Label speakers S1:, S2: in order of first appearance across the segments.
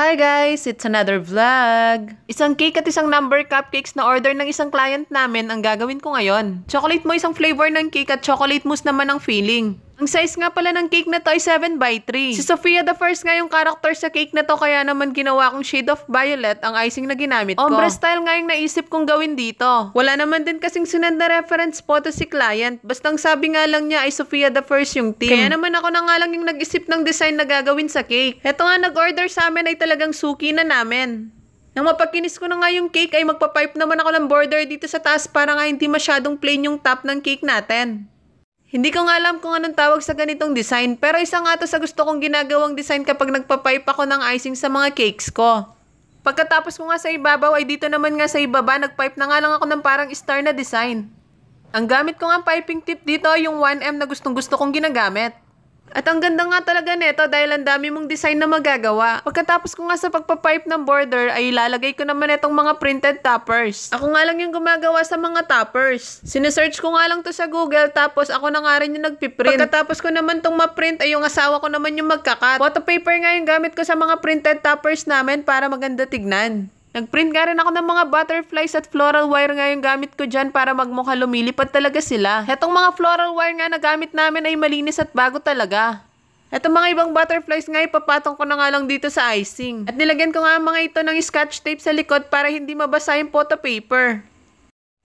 S1: Hi guys! It's another vlog! Isang cake at isang number cupcakes na order ng isang client namin ang gagawin ko ngayon. Chocolate mo isang flavor ng cake at chocolate mousse naman ang feeling. Ang size nga pala ng cake na to ay 7x3. Si Sophia the First nga yung character sa cake na to kaya naman ginawa kong shade of violet ang icing na ginamit ko. Ombre style nga yung naisip kong gawin dito. Wala naman din kasing sunod na reference photo si client. Bastang sabi nga lang niya ay Sophia the First yung team. Kaya naman ako na nga lang yung nag-isip ng design na gagawin sa cake. Heto nga nag-order sa amin ay talagang suki na namin. Nang mapakinis ko na nga yung cake ay magpa-pipe naman ako ng border dito sa taas para nga hindi masyadong plain yung top ng cake natin. Hindi ko nga alam kung anong tawag sa ganitong design pero isa nga to sa gusto kong ginagawang design kapag nagpapipe ako ng icing sa mga cakes ko. Pagkatapos ko nga sa ibabaw ay dito naman nga sa ibaba nagpipe na nga lang ako ng parang star na design. Ang gamit ko nga piping tip dito yung 1M na gustong gusto kong ginagamit. At ang ganda nga talaga nito dahil ang dami mong design na magagawa. Pagkatapos ko nga sa pagpapipe ng border ay ilalagay ko naman itong mga printed toppers. Ako nga lang yung gumagawa sa mga toppers. Sinesearch ko nga lang to sa Google tapos ako na nga rin yung nagpiprint. Pagkatapos ko naman tong print ay yung asawa ko naman yung magkakat. Photo paper nga yung gamit ko sa mga printed toppers namin para maganda tignan. Nagprint nga rin ako ng mga butterflies at floral wire nga yung gamit ko dyan para magmukha lumilipad talaga sila. Etong mga floral wire nga na gamit namin ay malinis at bago talaga. Etong mga ibang butterflies nga ipapatong ko na nga lang dito sa icing. At nilagyan ko nga mga ito ng scotch tape sa likod para hindi mabasa yung photo paper.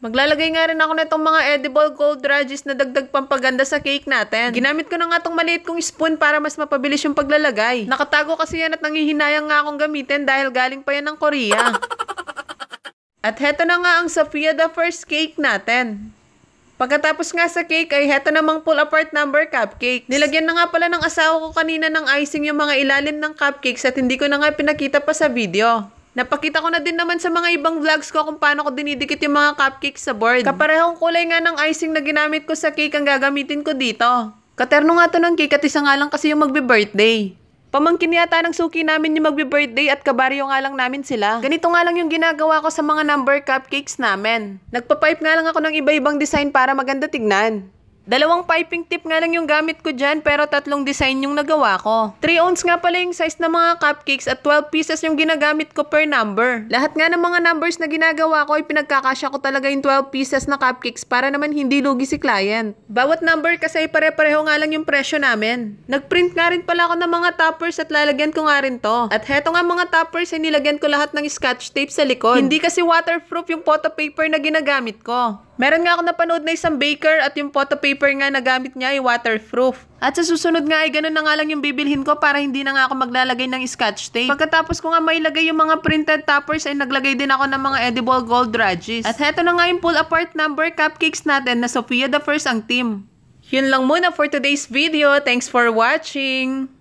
S1: Maglalagay nga rin ako nitong mga edible cold radges na dagdag pampaganda sa cake natin. Ginamit ko na nga tong maliit kong spoon para mas mapabilis yung paglalagay. Nakatago kasi yan at nangihinayang nga akong gamitin dahil galing pa yan ng Korea. At heto na nga ang Sophia the First cake natin. Pagkatapos nga sa cake ay heto namang pull apart number cupcakes. Nilagyan na nga pala ng asawa ko kanina ng icing yung mga ilalim ng cupcakes at hindi ko na nga pinakita pa sa video. Napakita ko na din naman sa mga ibang vlogs ko kung paano ko dinidikit yung mga cupcakes sa board. Kaparehong kulay nga ng icing na ginamit ko sa cake ang gagamitin ko dito. Katerno nga to ng cake at isa nga lang kasi yung magbe-birthday. Pamangkin yata ng suki namin yung magbe-birthday at kabaryo nga lang namin sila. Ganito nga lang yung ginagawa ko sa mga number cupcakes namin. Nagpa-pipe nga lang ako ng iba-ibang design para maganda tignan. Dalawang piping tip nga lang yung gamit ko dyan pero tatlong design yung nagawa ko. 3 ounce nga pala yung size ng mga cupcakes at 12 pieces yung ginagamit ko per number. Lahat nga ng mga numbers na ginagawa ko ay pinagkakasya ko talaga yung 12 pieces na cupcakes para naman hindi lugi si client. Bawat number kasi ay pare-pareho nga lang yung presyo namin. Nagprint nga rin pala ako ng mga toppers at lalagyan ko nga rin to. At heto nga mga toppers ay nilagyan ko lahat ng scotch tape sa likod. Hindi kasi waterproof yung photo paper na ginagamit ko. Meron nga ako napanood na isang baker at yung photo paper nga na gamit niya ay waterproof. At sa susunod nga ay ganun na nga lang yung bibilhin ko para hindi na nga ako maglalagay ng scotch tape. Pagkatapos ko nga mailagay yung mga printed toppers ay naglagay din ako ng mga edible gold radges. At heto na nga yung pull apart number cupcakes natin na Sophia the First ang team. Yun lang muna for today's video. Thanks for watching!